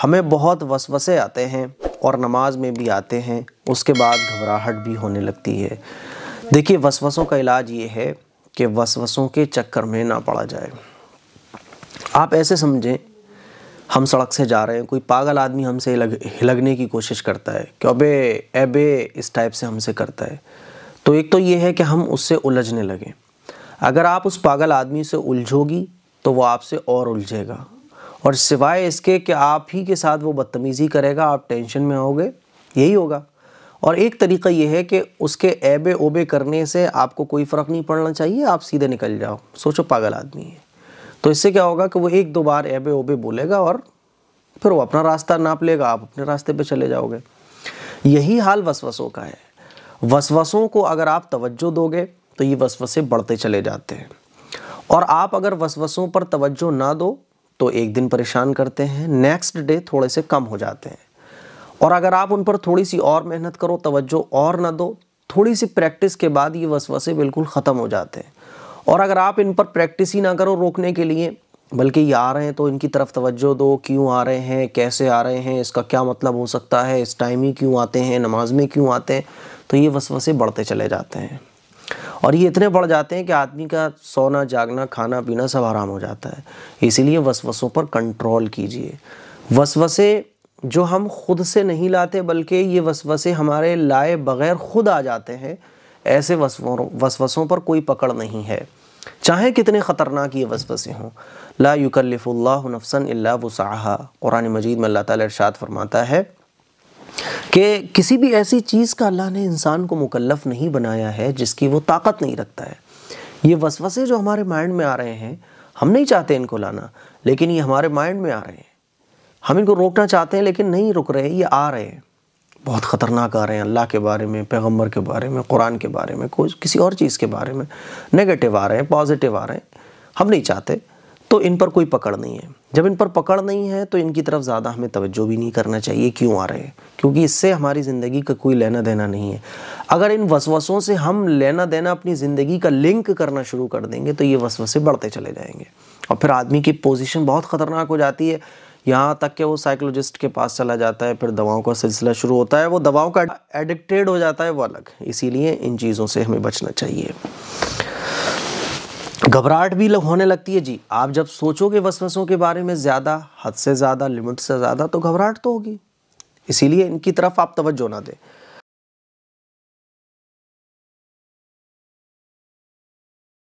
हमें बहुत वसवसे आते हैं और नमाज में भी आते हैं उसके बाद घबराहट भी होने लगती है देखिए वसवसों का इलाज ये है कि वसवसों के चक्कर में ना पड़ा जाए आप ऐसे समझें हम सड़क से जा रहे हैं कोई पागल आदमी हमसे लग लगने की कोशिश करता है कि अबे एबे इस टाइप से हमसे करता है तो एक तो ये है कि हम उससे उलझने लगें अगर आप उस पागल आदमी से उलझोगी तो वो आपसे और उलझेगा और सिवाय इसके कि आप ही के साथ वो बदतमीज़ी करेगा आप टेंशन में होगे यही होगा और एक तरीका ये है कि उसके ऐब ओबे करने से आपको कोई फ़र्क नहीं पड़ना चाहिए आप सीधे निकल जाओ सोचो पागल आदमी है तो इससे क्या होगा कि वो एक दो बार ऐब ओबे बोलेगा और फिर वो अपना रास्ता नाप लेगा आप अपने रास्ते पर चले जाओगे यही हाल वसवसों का है वसवसों को अगर आप तवज्जो दोगे तो ये वसवसे बढ़ते चले जाते हैं और आप अगर वसवसों पर तवज्जो ना दो तो एक दिन परेशान करते हैं नेक्स्ट डे थोड़े से कम हो जाते हैं और अगर आप उन पर थोड़ी सी और मेहनत करो तवज्जो और ना दो थोड़ी सी प्रैक्टिस के बाद ये वसवसे बिल्कुल ख़त्म हो जाते हैं और अगर आप इन पर प्रैक्टिस ही ना करो रोकने के लिए बल्कि ये आ रहे हैं तो इनकी तरफ तवज्जो दो क्यों आ रहे हैं कैसे आ रहे हैं इसका क्या मतलब हो सकता है इस टाइम ही क्यों आते हैं नमाज में क्यों आते हैं तो ये वसवसे बढ़ते चले जाते हैं और ये इतने बढ़ जाते हैं कि आदमी का सोना जागना खाना पीना सब आराम हो जाता है इसीलिए वसवसों पर कंट्रोल कीजिए वसवसे जो हम खुद से नहीं लाते बल्कि ये वसवसे हमारे लाए बगैर खुद आ जाते हैं ऐसे वसवसों पर कोई पकड़ नहीं है चाहे कितने ख़तरनाक ये वसवसे हों ला युकल्लफ़ुल्लाह नफसन अल्ला वसाहा कुरान मजीद में अल्लाह ताला इरशाद फरमाता है कि किसी भी ऐसी चीज़ का अल्लाह ने इंसान को मुकलफ नहीं बनाया है जिसकी वो ताकत नहीं रखता है ये वसवसे जो हमारे माइंड में आ रहे हैं हम नहीं चाहते इनको लाना लेकिन ये हमारे माइंड में आ रहे हैं हम इनको रोकना चाहते हैं लेकिन नहीं रुक रहे ये आ रहे हैं बहुत ख़तरनाक आ रहे हैं अल्लाह के बारे में पैगम्बर के बारे में कुरान के बारे में कोई किसी और चीज़ के बारे में नेगेटिव आ रहे हैं पॉजिटिव आ रहे हैं हम नहीं चाहते तो इन पर कोई पकड़ नहीं है जब इन पर पकड़ नहीं है तो इनकी तरफ ज़्यादा हमें तवज्जो भी नहीं करना चाहिए क्यों आ रहे हैं क्योंकि इससे हमारी ज़िंदगी का कोई लेना देना नहीं है अगर इन वसवसों से हम लेना देना अपनी ज़िंदगी का लिंक करना शुरू कर देंगे तो ये वसवसे बढ़ते चले जाएंगे और फिर आदमी की पोजिशन बहुत ख़तरनाक हो जाती है यहाँ तक कि वो साइकोलॉजिस्ट के पास चला जाता है फिर दवाओं का सिलसिला शुरू होता है वो दवाओं का एडिक्टेड हो जाता है वो अलग इसीलिए इन चीज़ों से हमें बचना चाहिए घबराहट भी लग होने लगती है जी आप जब सोचोगे वसवसों के बारे में ज़्यादा हद से ज़्यादा लिमिट से ज़्यादा तो घबराहट तो होगी इसीलिए इनकी तरफ आप तवज्जो ना दें